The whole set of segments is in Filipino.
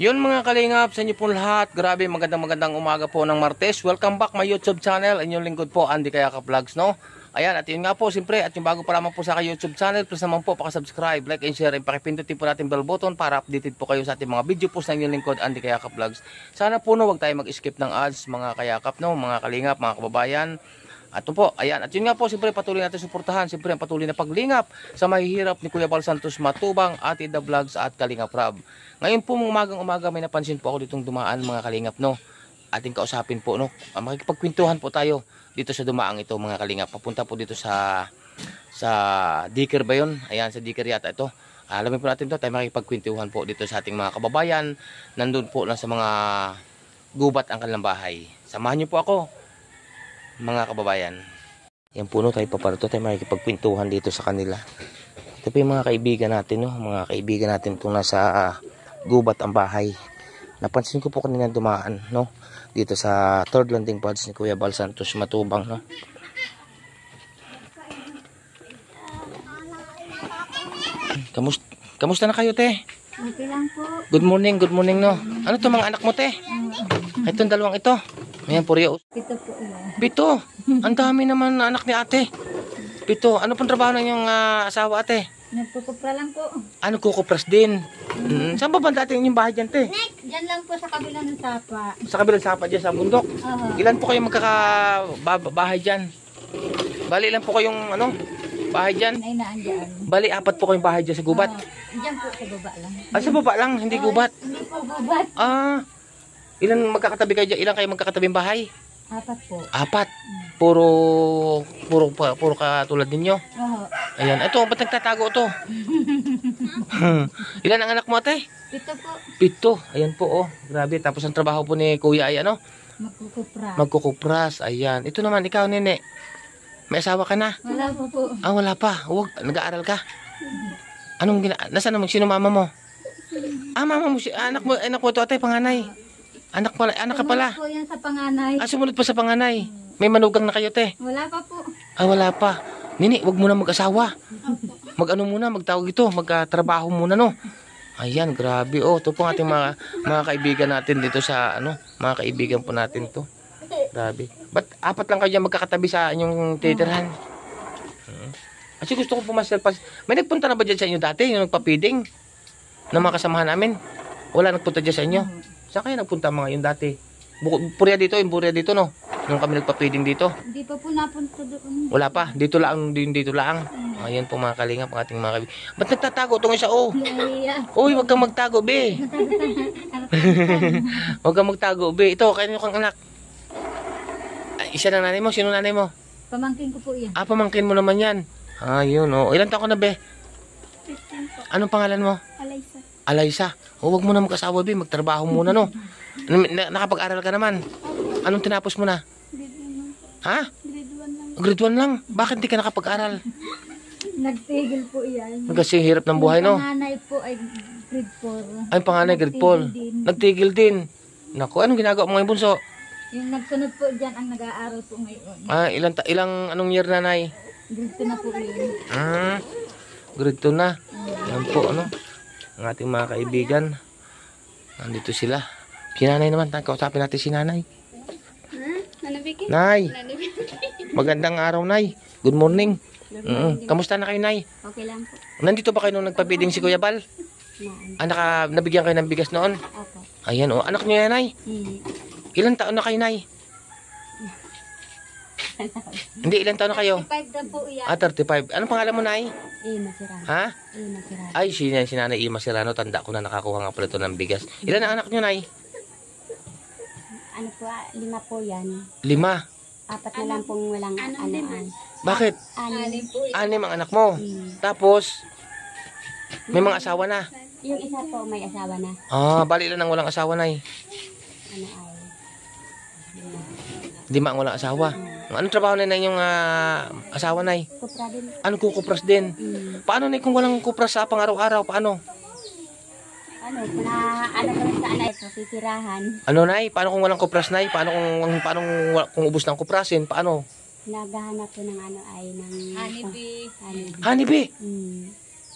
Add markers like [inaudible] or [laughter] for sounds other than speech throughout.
Yun mga kalingap, sa inyo po lahat. Grabe, magandang magandang umaga po ng Martes. Welcome back my YouTube channel. Inyong lingkod po, Andy Kayaka Vlogs, no? Ayan, at yun nga po, siyempre, at yung bago pa lamang po sa aking YouTube channel, please naman po, subscribe like, and share, and pakipindutin po natin bell button para updated po kayo sa ating mga video po sa inyong lingkod, Andy Kayaka Vlogs. Sana po, no, huwag tayo mag-skip ng ads, mga kayakap, no, mga kalingap, mga kababayan. Ato po, ayan. At yun nga po, siyempre patuloy natin suportahan. Siyempre, ang patuloy na paglingap sa mahihirap ni Kuya Bal Santos Matubang, Ate The Vlogs at Kalinga Prab. Ngayon po, umagang umaga, may napansin po ako ditong dumaan mga Kalingap, no? Ating kausapin po, no? Ah, makikipagkwintuhan po tayo dito sa dumaang ito mga Kalingap. Papunta po dito sa sa Dicker ba yun? Ayan, sa Dicker yata ito. Alamin po natin ito. Tayo makikipagkwintuhan po dito sa ating mga kababayan. Nandun po lang sa mga gubat ang kanilang bahay. Samahan niyo po ako mga kababayan. Yan puno tayo paparto tayo makikipagpintuhan dito sa kanila. Ito pa yung mga kaibigan natin, no? mga kaibigan natin itong nasa uh, gubat ang bahay. Napansin ko po kanina dumaan no? dito sa third landing pads ni Kuya Bal Santos Matubang. No? Kamusta, kamusta na kayo, te? Okay lang po. Good morning, good morning, no? Ano to mga anak mo, te? Mm. Itong dalawang ito. Ayan, puriyo. Oh. Ito po. Pito. Ang dami naman na anak ni ate. Pito. Ano pong trabaho ng iyong ah, asawa ate? Nagkukupra lang po. Ano ah, kukupras din? Mm. Saan ba banda ate yung bahay dyan te? Next, dyan lang po sa kabilang ng sapa. Sa kabilang sapa dyan sa bundok. Oo. Ilan po kayong magkakabahay dyan? Bali, lang po kayong ano? Bahay dyan? Ay naandyan. Bali, apat po kayong bahay dyan sa gubat. Oo. Dyan po sa baba lang. Ah, sa baba lang, hindi gubat. Hindi po gubat. Ah, ilan magkakatabi kayo dyan? Ilan kayo magkakatabing bahay? Apat po. Apat? Puro, puro, puro katulad ninyo? Oo. Ayan. Ito, ang nagtatago to? [laughs] Ilan ang anak mo, ate? Pito po. Pito. Ayan po, oh. Grabe. Tapos ang trabaho po ni Kuya ay ano? Magkukupras. Magkukupras. Ayan. Ito naman, ikaw, nene. May asawa ka na? Wala po po. Ah, wala pa. Huwag. Nag-aaral ka? Anong gina... Nasaan mo Sino mama mo? Ah, mama mo. Si... Ah, anak mo, anak mo to, ate, panganay. Anak pala, anak ka pala. Sumunod po yan sa panganay. Ah, sumunod pa sa panganay. May manugang na kayo, te. Wala pa po. Ah, wala pa. Nini, wag muna mag-asawa. Mag-ano muna, magtawag ito, magkatrabaho muna, no? Ayan, grabe. Oh, ito po ang ating mga, mga kaibigan natin dito sa, ano, mga kaibigan po natin to. Grabe. Ba't apat lang kayo magkakatabi sa inyong titirhan? Hmm. Kasi gusto ko po pa. May nagpunta na ba dyan sa inyo dati, yung nagpapiding? Ng mga kasamahan namin? Wala nagpunta dyan sa inyo? Saan kayo nagpunta mga yun dati? Buk purya dito, yung purya dito, no? Nung kami nagpa-feeding dito. Hindi pa po napunta doon. Wala pa. Dito lang, din dito lang. Mm. Ayan po mga kalinga, pang ating mga kaibigan. Ba't nagtatago tungo isa, oh? Uy, wag kang magtago, be. [laughs] wag kang magtago, be. Ito, kanino kang anak? isa na nanay mo. Sino nanay mo? Pamangkin ko po yan. Ah, pamangkin mo naman yan. Ayun, ah, oh. Ilan taon ka na, be? 15 po. Anong pangalan mo? Alay. Alaysa, huwag oh, mo na magkasawa, asawa Magtrabaho muna, no? nakapag-aral ka naman. Anong tinapos mo na? Ha? Grade 1 lang. Grade 1 lang? Bakit hindi ka nakapag-aral? [laughs] Nagtigil po yan. Kasi hirap ng buhay, no? Nanay po ay grade 4. Ay, panganay, grade Nagtigil 4. din. Nagtigil din. Naku, anong ginagawa mo ngayon, bunso? Yung nagsunod po dyan ang nag-aaral po ngayon. Ah, ilang, ilang anong year nanay? nay? Grade 2 na po yun. Ah, grade 2 na. Yan po, ano? ang ating mga kaibigan. Nandito sila. Si nanay naman, kausapin natin si nanay. Hmm? Nay, [laughs] magandang araw, Nay. Good morning. Good Mm. Kamusta na kayo, Nay? Okay lang po. Nandito ba kayo nung nagpabiding si Kuya Bal? Ah, naka, nabigyan kayo ng bigas noon? Opo. Ayan, oh. Anak niyo yan, Nay? Hmm. Ilan taon na kayo, Nay? Hindi, ilan taon na kayo? 35 na po yan. Ah, 35. Anong pangalan mo, Nay? Ima e, Sirano. Ha? Ima e, Sirano. Ay, si, si Nanay Ima e. Sirano. Tanda ko na nakakuha nga pala ito ng bigas. Ilan ang anak nyo, Nay? Ano po, ah, lima po yan. Lima? Apat na lang pong walang ano-an. Bakit? Anim. Anim ang anak mo. Mm. Tapos, may mga asawa na. Yung isa po, may asawa na. Ah, bali lang ang walang asawa na eh. Ano ay? Lima ang walang asawa. Mm. Anong trabaho na ng uh, ah, asawa na Kupra din. Ano kukupras din? Mm. Paano na kung walang kupras sa pang-araw-araw? Paano? Ano, na ano ko sa anay sa sitirahan. Ano nay? Paano kung walang kupras nay? Paano kung paano kung, kung ubos ng kuprasin? Paano? Naghahanap ko ng ano ay ng honeybee. Oh, honeybee. honeybee? Mm.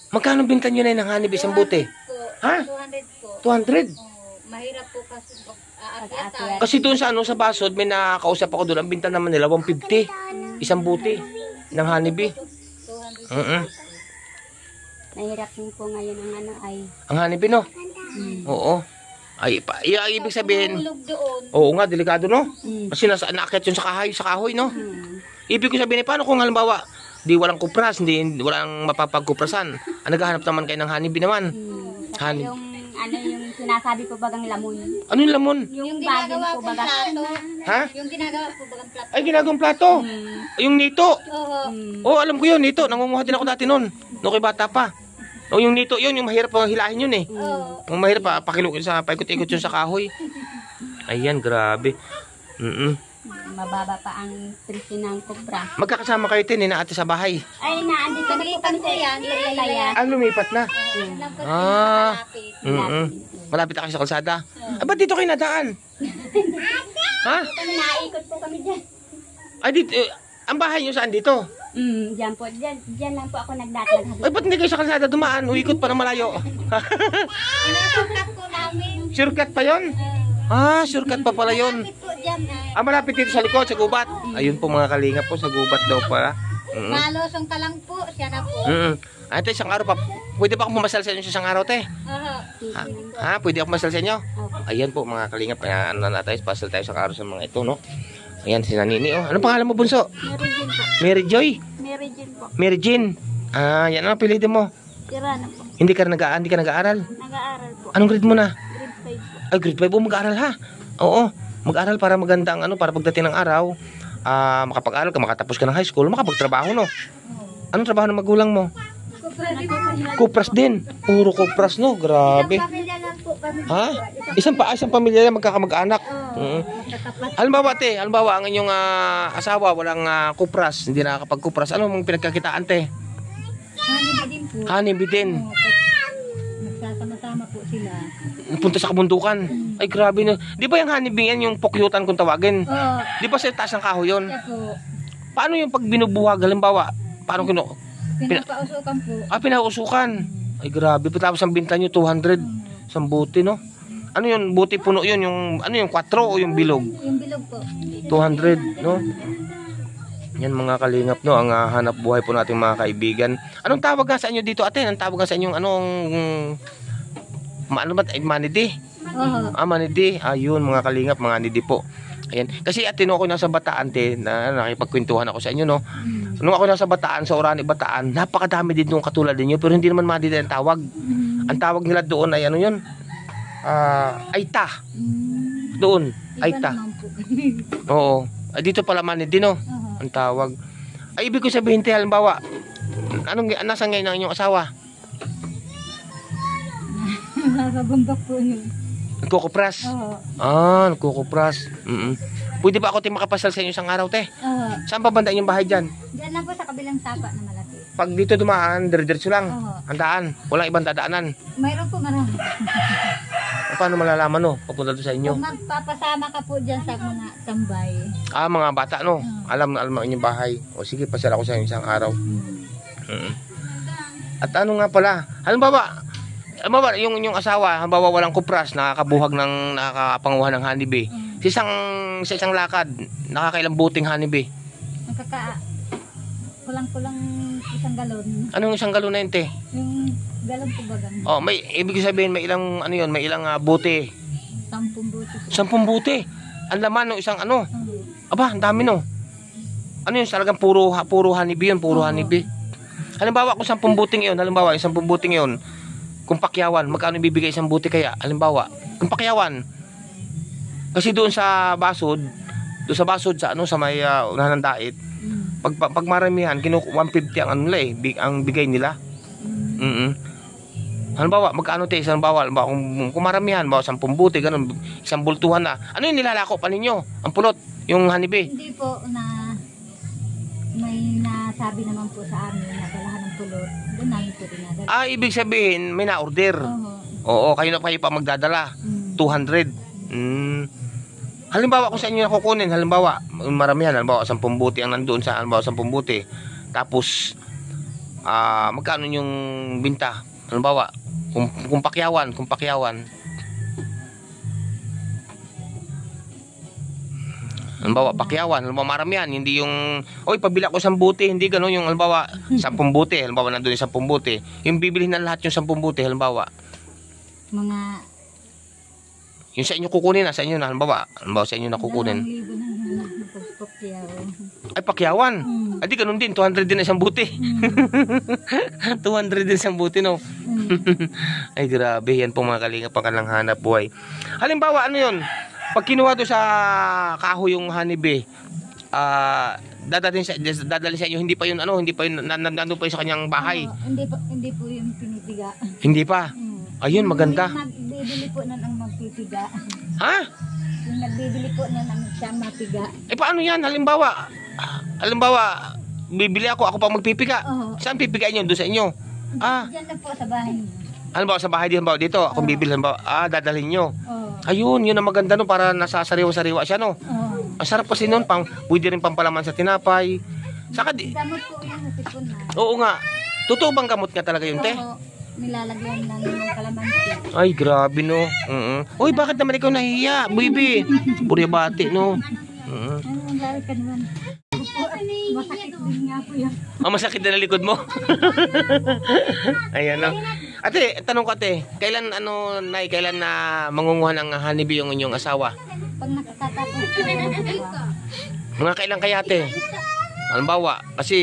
Magkano bintan niyo na ng honeybee isang buti? Ha? 200 po. 200? Oh, mahirap po kasi kasi doon sa ano sa Basod, may nakakausap ako doon. Ang binta naman nila 150. Isang buti ng honeybee. Mm -mm. Nahirap din po ngayon ang ano ay. Ang honeybee no? Mm. Oo. Ay, pa, ay, ibig sabihin. Oo nga, delikado no? Mm. Kasi nasa naakyat yun sa kahoy, sa kahoy no? Mm. Ibig ko sabihin, eh, paano kung halimbawa, di walang kupras, hindi walang mapapagkuprasan. Ang ah, naghahanap naman kayo ng honeybee naman. Mm. Honey. Yung Sinasabi po bagang lamon. Ano yung lamon? Yung, yung bagin po bagang plato. Ha? Yung ginagawa po bagang plato. Ay, ginagawang plato? Hmm. Yung nito? Oo. Oh, alam ko yun, nito. Nangunguha din ako dati noon. Nung kay bata pa. oh, yung nito yun, yung mahirap pang hilahin yun eh. Oo. Yung mahirap pa, pakilukin sa paikot-ikot yun sa kahoy. Ayan, grabe. Mm, -mm mababa pa ang presyo ng kubra. Magkakasama kayo din na ate sa bahay. Ay, naandito na po kami sa yan, Laya. Ah, lumipat na. Hmm. Ah, mm -mm. malapit na sa kalsada. Ah, ba't dito kayo nadaan? [laughs] ha? Naikot po kami dyan. Ay, dito, eh, ang bahay nyo saan dito? Mm, dyan po. Dyan, dyan lang po ako nagdatag. Ay, ba't hindi kayo sa kalsada dumaan? Uikot pa na malayo. Sinasungkat po namin. Shortcut pa yon? Uh, ah. Ah, shortcut pa pala yun. Malapit po dyan. Eh. Ah, malapit dito sa likod, sa gubat. Ayun po mga kalinga po, sa gubat daw pa. Mm. Malosong ka lang po, siya na po. Mm. Ah, ito, isang araw pa. Pwede ba akong pumasal sa inyo sa isang araw, te? Ah, ah, pwede ako mamasal sa inyo? Ayan po mga kalinga, na, ano na tayo, pasal tayo sa araw sa mga ito, no? Ayan, si Nanini, oh. Anong pangalan mo, Bunso? Mary Jean po. Mary Joy? Mary Jean po. Mary Jean. Ah, yan ang apelido mo? Kirana po. Hindi ka, nag hindi ka nag-aaral? Nag-aaral po. Anong grade mo na? Ay, grade 5 po mag-aral ha. Oo, mag-aral para maganda ang ano, para pagdating ng araw, uh, makapag-aral ka, makatapos ka ng high school, makapagtrabaho, no? Anong trabaho ng magulang mo? Kupras din. Puro kupras, no? Grabe. Ha? Isang pa, isang pamilya lang magkakamag-anak. Mm. Halimbawa, te, halimbawa, ang inyong uh, asawa, walang uh, kupras, hindi nakakapagkupras. Ano mong pinagkakitaan, te? Hanibidin po. Hanibidin. Nagsasama-sama po sila. Punta sa kabundukan. Ay, grabe na. Di ba yung honeybee yan, yung pokyutan kung tawagin? Oo. Di ba sa taas ng kahoy yun? Paano yung pag binubuhag? Halimbawa, paano kino... Pina- Pinapausukan po. ah, pinausukan. Ay, grabe. Tapos ang binta nyo, 200. Isang buti, no? Ano yun? Buti puno yun. Yung, ano yung 4 o yung bilog? Yung bilog po. 200, no? Yan mga kalingap, no? Ang ah, hanap buhay po nating mga kaibigan. Anong tawag nga sa inyo dito, atin? Anong tawag nga sa inyong, anong ano ba? Ay, eh, manidi. Uh-huh. Ah, manidi. Ayun, mga kalingap, mga nidi po. Ayan. Kasi atino ako nasa Bataan, te, na nakipagkwentuhan ako sa inyo, no? Mm. Nung ako nasa Bataan, sa Orani, Bataan, napakadami din nung katulad ninyo, pero hindi naman manidi ang tawag. Mm. Ang tawag nila doon ay ano yun? Uh, Aita. Mm. Doon, Iba Aita. [laughs] Oo. Ay, dito pala manidi, no? Uh-huh. Ang tawag. Ay, ibig ko sabihin, te, halimbawa, anong, nasa ngayon ang inyong asawa? Nakakabambak po yun. Nagkukupras? Oo. Ah, nagkukupras. Mm -mm. Pwede ba ako te makapasal sa inyo isang araw, te? Oo. Saan pa banda yung bahay dyan? Diyan lang po sa kabilang sapa na malaki. Pag dito dumaan, dir-dirtso lang. Oo. Ang daan. Walang ibang dadaanan. Mayroon po marami. [laughs] Paano malalaman, no? Papunta doon sa inyo. Kung magpapasama ka po dyan sa mga tambay. Ah, mga bata, no? Oo. Alam na alam ang inyong bahay. O sige, pasal ako sa inyo isang araw. Mm -hmm. At ano nga pala? Halimbawa, Mababa, yung, yung asawa, halimbawa walang kupras, nakakabuhag ng, nakakapanguha ng honeybee. Mm. Sa isang, sa isang lakad, nakakailang buting honeybee. Nakaka, kulang-kulang isang galon. Anong isang galon na yun, te? Yung galon po bagan. Oh, may, ibig sabihin, may ilang, ano yun, may ilang uh, buti. Sampung buti. Sampung buti? Ang laman ng no, isang ano? Aba, ang dami no. Ano yun, talagang puro, puro honeybee yun, puro oh. honeybee. Halimbawa, kung sampung buting yun, halimbawa, isang buting yun, kung pakyawan, magkano bibigay isang buti kaya? Halimbawa, kung pakyawan. Kasi doon sa basod, doon sa basod sa ano sa may uh, unahan ng dait, pag, pag, pag maramihan, kinuku 150 ang ano nila eh, big, ang bigay nila. Mm -mm. Halimbawa, magkano tayo isang bawal? Halimbawa, kung, kung maramihan, bawa, 10 buti, ganun, isang bultuhan na. Ano yung nilalako pa ninyo? Ang pulot, yung hanibi? Hindi po, na na sabi naman po sa amin na dalahan ng tulot, doon namin po dinadala. Ah, ibig sabihin, may na-order. Oo. Oo, kayo na kayo pa magdadala. Mm. 200. Mm. Halimbawa kung sa inyo nakukunin, halimbawa, marami yan, halimbawa, sa buti ang nandoon sa, halimbawa, sa buti. Tapos, ah, magkano yung binta? Halimbawa, kung, kung pakyawan, kung pakyawan, Halimbawa, pakyawan. Halimbawa, maramihan. Hindi yung, oy, pabila ko isang buti. Hindi ganun yung, halimbawa, 10 hmm. buti. Halimbawa, nandun yung 10 buti. Yung bibilihin na lahat yung 10 buti. Halimbawa, mga yung sa inyo kukunin na, ah, sa inyo na, halimbawa, halimbawa sa inyo na kukunin. Ay, pakyawan. Mm. Ay, di ganun din, 200 din isang buti. Mm. 200 [laughs] din isang buti, no? Hmm. [laughs] Ay, grabe, yan po mga kalinga, pangkalang hanap buhay. Halimbawa, ano yun? Pag kinuha to sa kahoy yung honeybee, ah, dadalhin sa dadalhin sa inyo hindi pa yun ano hindi pa yun nandun pa yun sa kanyang bahay Ano, hindi po, hindi po yung pinitiga. hindi pa Mm. ayun maganda Yung nagbibili po nan ang magpipiga. ha Yung nagbibili po nan ng siyang mapiga. eh paano yan halimbawa halimbawa bibili ako ako pa magpipiga Oo. saan pipigain yun doon sa inyo ah Diyan lang po sa bahay niyo. Ano ba sa bahay din ba dito? Kung ah. bibilhan ba? Ah, dadalhin niyo. Oo. Ah. Ayun, yun ang maganda no para nasasariwa-sariwa siya no. Oo. Ah. Ang sarap kasi noon pang pwede rin pampalaman sa tinapay. Saka di, Gamot po yan sa tipunan. oo nga. Totoo bang gamot nga talaga yun, te? Oo, nilalagyan ng kalamansi. Ay, grabe no. mm Oy, bakit naman ikaw nahiya, Bibi? Puri bati no. Mm-mm. Ano ang laro masakit din nga po yan. Ah, masakit din na likod mo. [laughs] Ayan no. Ate, tanong ko ate, kailan ano nay kailan na mangunguha ng honeybee yung inyong asawa? Pag nakatatapos Mga kailan kaya ate? Halimbawa, kasi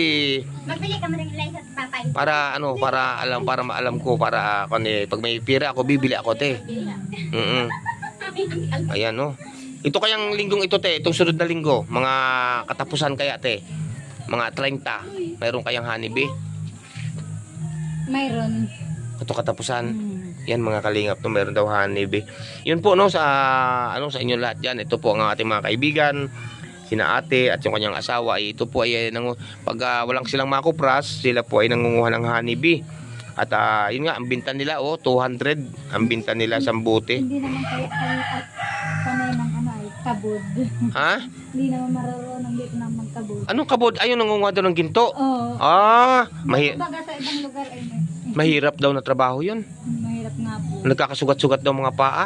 magbili ka ng license papay. Para ano, para alam para maalam ko para kani eh, pag may pira ako bibili ako ate. Mm -mm. Ayan no. Oh. Ito kayang linggong ito te, itong sunod na linggo, mga katapusan kaya te. Mga 30, mayroon kayang honeybee? Mayroon ato katapusan. Mm. Yan mga kalingap no, meron daw honeybee. Yun po no sa ano sa inyo lahat yan Ito po ang ating mga kaibigan, sina ate at yung kanyang asawa. Ay, eh, ito po ay eh, nang pag uh, walang silang makupras, sila po ay nangunguha ng honeybee. At uh, yun nga ang binta nila oh 200 ang binta nila sa buti. Hindi naman kayo, kayo. Kabod. [laughs] Ha? Hindi naman marunong dito na magkabod. Anong kabod? Ayun, nangunga daw ng ginto. Oo. Ah, mahi Baga sa ibang lugar ay eh, may mahirap daw na trabaho yun. mahirap nga po. Nagkakasugat-sugat daw mga paa.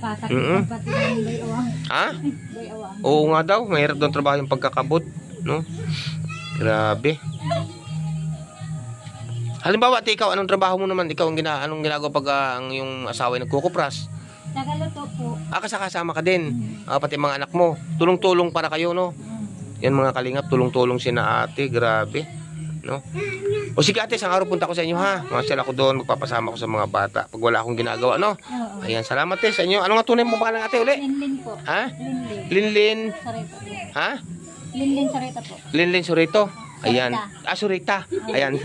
Patak Mm-mm. mm pati ng bayawang. Ha? Bayawang. [laughs] Oo nga daw, mahirap daw ang trabaho yung pagkakabot, no? Grabe. Halimbawa, te, ikaw, anong trabaho mo naman? Ikaw, ang gina, anong ginagawa pag ah, ang yung asawa ay nagkukupras? Nagaluto po. Ah, kasama ka din. Ah, pati mga anak mo. Tulong-tulong para kayo, no? Yan mga kalingap, tulong-tulong si na ate. Grabe. No? O sige ate, isang araw punta ko sa inyo ha. Marcel ako doon, magpapasama ko sa mga bata. Pag wala akong ginagawa, no? Oo. Ayan, salamat eh sa inyo. Ano nga tunay mo pangalan ate uli? Linlin po. Ha? Linlin. Linlin. Sarita Ha? Linlin Sarita po. Linlin Surito. Ayan. Ah, Surita. Ayan.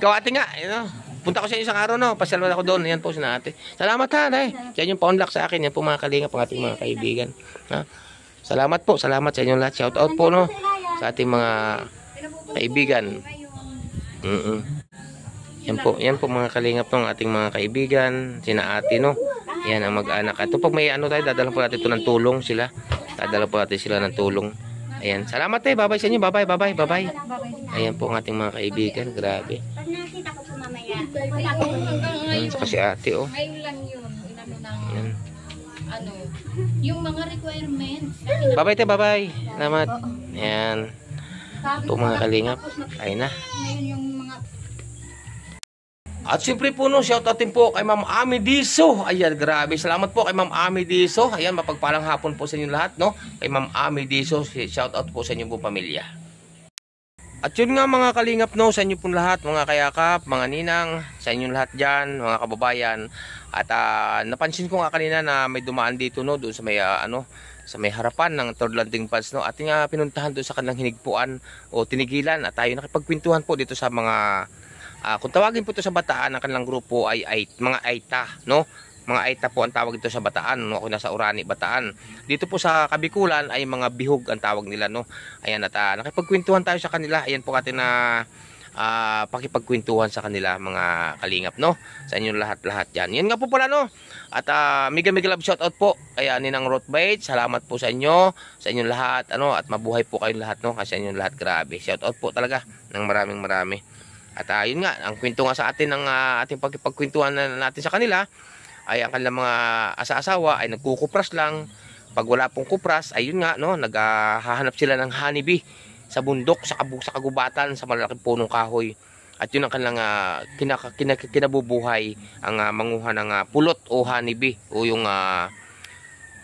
Ikaw [laughs] ate nga. Ano? Punta ko sa isang araw, no? Pasalamat ako doon. Ayan po si ate. Salamat ha, dai. yung inyong paunlak sa akin. Yan po mga kalinga, pang ating mga kaibigan. Ha? Salamat po. Salamat sa inyong lahat. Shout out po, no? Sa ating mga kaibigan. Mm -mm. Yan po. Yan po mga kalingap ng ating mga kaibigan. Sina ate, no? Yan ang mag-anak. Ito pag may ano tayo, dadala po natin ito ng tulong sila. Dadala po natin sila ng tulong. Ayan. Salamat eh. Bye-bye sa inyo. Bye-bye, bye-bye, bye-bye. Ayan po ang ating mga kaibigan. Grabe. Wala ko hanggang ngayon. Kasi ate, oh. Ngayon lang yun. Inano ng, ano, yung mga requirements. Babay te, babay. Salamat. Yan. Ito mga kalingap. Ay na. Ngayon yung mga... At siyempre po no, shout outin po kay Ma'am Ami Diso. Ayan, grabe. Salamat po kay Ma'am Ami Diso. Ayan, mapagpalang hapon po sa inyo lahat, no? Kay Ma'am Ami Diso, shout out po sa inyo po pamilya. At yun nga mga kalingap no, sa inyo pong lahat, mga kayakap, mga ninang, sa inyo lahat dyan, mga kababayan. At uh, napansin ko nga kanina na may dumaan dito no, doon sa may, uh, ano, sa may harapan ng third landing pads no. Ating uh, pinuntahan doon sa kanilang hinigpuan o tinigilan at tayo nakipagpintuhan po dito sa mga, uh, kung tawagin po ito sa bataan ng kanilang grupo ay, ay mga aita no mga aita po ang tawag dito sa Bataan no ako nasa Urani Bataan dito po sa Kabikulan ay mga bihog ang tawag nila no ayan at uh, nakipagkwentuhan tayo sa kanila ayan po atin na uh, pakipagkwentuhan sa kanila mga kalingap no sa inyong lahat-lahat diyan yan nga po pala no at uh, mega mega love shout out po kay Ninang Rotbait salamat po sa inyo sa inyong lahat ano at mabuhay po kayong lahat no kasi inyong lahat grabe shout out po talaga ng maraming marami at uh, yun nga, ang kwento nga sa atin ng uh, ating pagkipagkwentuhan na natin sa kanila ay ang kanilang mga asa-asawa ay nagkukupras lang. Pag wala pong kupras, ayun nga, no, naghahanap sila ng honeybee sa bundok, sa, kabug, sa kagubatan, sa malalaking punong kahoy. At yun ang kanilang uh, ah, kinaka, kinabubuhay ang uh, manguha ng uh, pulot o honeybee o yung uh,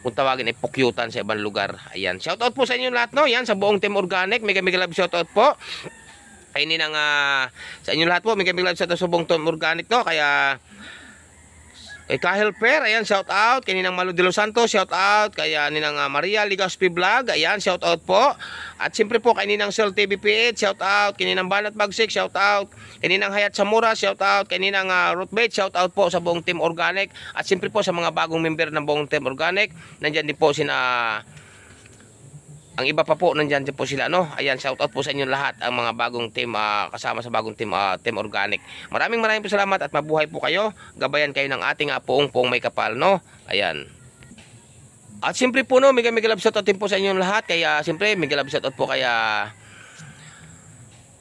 kung tawagin ay pukyutan sa ibang lugar. Ayan. Shoutout po sa inyo lahat, no? Yan, sa buong Team Organic. Mega Mega Love shoutout po. Kainin ng uh, sa inyo lahat po. Mega Mega Love shoutout sa buong Team Organic, no? Kaya Kay eh, Kahel Per, ayan, shout out. Kay Ninang Malu de Los Santos, shout out. Kay ah, Ninang ah, Maria Ligaspi Vlog, ayan, shout out po. At siyempre po, kay Ninang Cell TV PH, shout out. Kay Ninang Banat Bagsik, shout out. Kay Ninang Hayat Samura, shout out. Kay Ninang uh, ah, Rootbait, shout out po sa buong Team Organic. At siyempre po sa mga bagong member ng buong Team Organic. Nandyan din po sina... Uh, ang iba pa po, nandiyan din po sila, no? Ayan, shout out po sa inyong lahat, ang mga bagong team, uh, kasama sa bagong team, uh, team organic. Maraming maraming po salamat at mabuhay po kayo. Gabayan kayo ng ating uh, ah, poong-poong may kapal, no? Ayan. At siyempre po, no, mega mega love shout out din po sa inyong lahat. Kaya, siyempre, mega love shout out po kaya... Uh,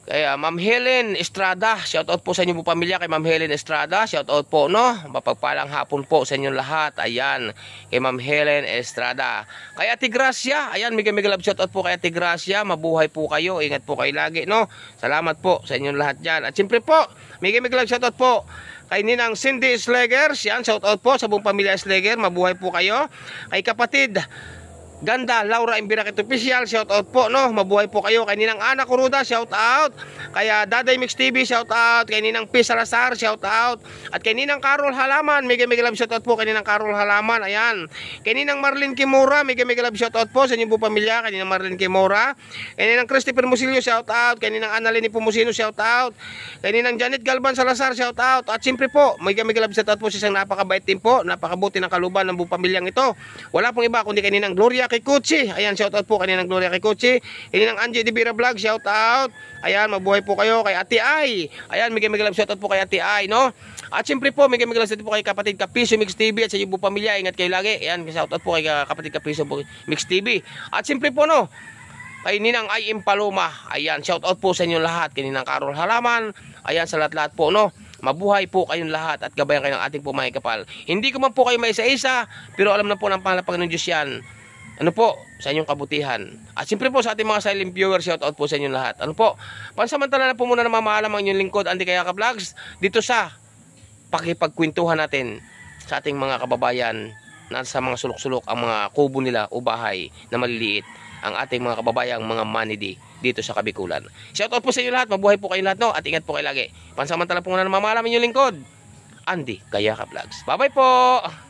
Kay Ma'am Helen Estrada, shout out po sa inyo po pamilya kay Ma'am Helen Estrada, shout out po no. Mapagpalang hapon po sa inyong lahat. Ayan, kay Ma'am Helen Estrada. Kaya Ate Gracia, ayan, mega mega love shout out po kay Ate Gracia. Mabuhay po kayo, ingat po kayo lagi no. Salamat po sa inyong lahat diyan. At siyempre po, mega mega love shout out po kay Ninang Cindy Slegers, yan shout out po sa buong pamilya Sleger, mabuhay po kayo. Kay kapatid Ganda, Laura Imbirakit Official, shout out po no. Mabuhay po kayo kay Ninang Ana Kuruda, shout out. Kaya Daday Mix TV, shout out. Kay Ninang P. Salazar, shout out. At kay Ninang Carol Halaman, mega mega love shout out po kay Ninang Carol Halaman. Ayan. Kay Ninang Marlene Kimura, mega mega love shout out po sa inyong buong pamilya, kay Ninang Marlene Kimura. Kay Ninang Christopher Musilio, shout out. Kay Ninang Annalyn Pumusino, shout out. Kay Ninang Janet Galban Salazar, shout out. At siyempre po, mega mega love shout out po sa isang napakabait din po, napakabuti ng kaluban ng buong pamilyang ito. Wala pong iba kundi kay Ninang Gloria kay Kuchi. Ayan, shout out po kanina ng Gloria kay Kuchi. Ini ng Angie Divira Vlog, shout out. Ayan, mabuhay po kayo kay Ate Ai. Ayan, migay migay shout out po kay Ate Ai, no? At siyempre po, migay migay shout out po kay kapatid Kapiso Mix TV at sa iyo pamilya. Ingat kayo lagi. Ayan, shout out po kay ah, kapatid Kapiso Mix TV. At siyempre po, no? kay Ninang IM Paloma. Ayan, shout out po sa inyo lahat. Kay Ninang Carol Halaman. Ayan, sa lahat-lahat po, no? Mabuhay po kayong lahat at gabayan kayo ng ating pumay kapal. Hindi ko man po kayo maisa-isa, pero alam na po ng pangalang Panginoon Diyos yan ano po sa inyong kabutihan. At siyempre po sa ating mga silent viewers, shout out po sa inyong lahat. Ano po, pansamantala na po muna na mamahalam ang inyong lingkod, Andy Kayaka Vlogs, dito sa pakipagkwentuhan natin sa ating mga kababayan na sa mga sulok-sulok ang mga kubo nila o bahay na maliliit ang ating mga kababayan, mga manidi dito sa Kabikulan. Shout out po sa inyo lahat, mabuhay po kayo lahat no, at ingat po kayo lagi. Pansamantala po muna na mamahalam ang inyong lingkod, Andy Kayaka Vlogs. Bye-bye po!